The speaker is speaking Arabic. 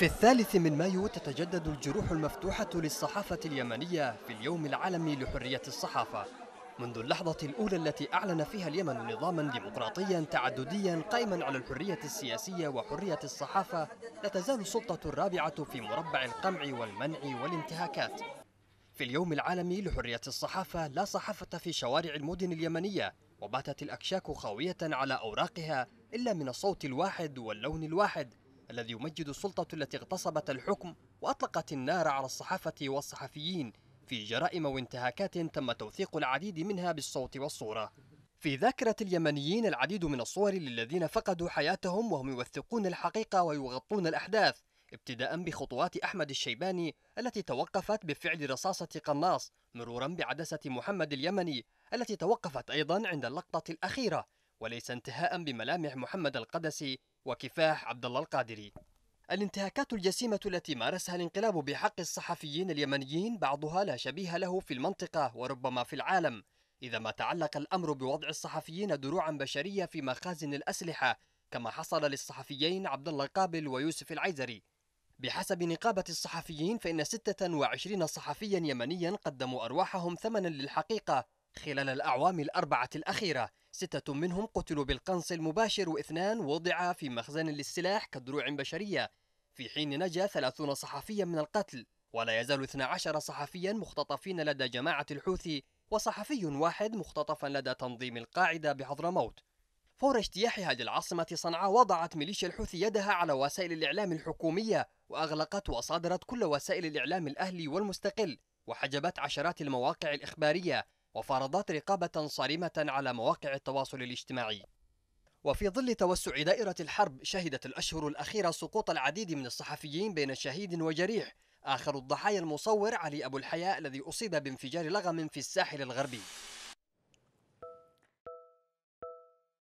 في الثالث من مايو تتجدد الجروح المفتوحة للصحافة اليمنية في اليوم العالمي لحرية الصحافة منذ اللحظة الأولى التي أعلن فيها اليمن نظاما ديمقراطيا تعدديا قائما على الحرية السياسية وحرية الصحافة لا تزال السلطة الرابعة في مربع القمع والمنع والانتهاكات في اليوم العالمي لحرية الصحافة لا صحافة في شوارع المدن اليمنية وباتت الأكشاك خاوية على أوراقها إلا من الصوت الواحد واللون الواحد الذي يمجد السلطة التي اغتصبت الحكم وأطلقت النار على الصحافة والصحفيين في جرائم وانتهاكات تم توثيق العديد منها بالصوت والصورة في ذاكرة اليمنيين العديد من الصور للذين فقدوا حياتهم وهم يوثقون الحقيقة ويغطون الأحداث ابتداء بخطوات أحمد الشيباني التي توقفت بفعل رصاصة قناص مرورا بعدسة محمد اليمني التي توقفت أيضا عند اللقطة الأخيرة وليس انتهاء بملامح محمد القدسي وكفاح عبد الله القادري الانتهاكات الجسيمة التي مارسها الانقلاب بحق الصحفيين اليمنيين بعضها لا شبيه له في المنطقة وربما في العالم إذا ما تعلق الأمر بوضع الصحفيين دروعا بشرية في مخازن الأسلحة كما حصل للصحفيين عبد الله القابل ويوسف العيزري بحسب نقابة الصحفيين فإن 26 صحفيا يمنيا قدموا أرواحهم ثمنا للحقيقة خلال الأعوام الأربعة الأخيرة ستة منهم قتلوا بالقنص المباشر واثنان وضعا في مخزن للسلاح كدروع بشرية في حين نجا ثلاثون صحفيا من القتل ولا يزال 12 صحفيا مختطفين لدى جماعة الحوثي وصحفي واحد مختطفا لدى تنظيم القاعدة بحضرموت فور اجتياحها للعاصمة صنعاء وضعت ميليشيا الحوثي يدها على وسائل الإعلام الحكومية وأغلقت وصادرت كل وسائل الإعلام الأهلي والمستقل وحجبت عشرات المواقع الإخبارية وفرضت رقابة صارمة على مواقع التواصل الاجتماعي وفي ظل توسع دائرة الحرب شهدت الأشهر الأخيرة سقوط العديد من الصحفيين بين شهيد وجريح آخر الضحايا المصور علي أبو الحياء الذي أصيب بانفجار لغم في الساحل الغربي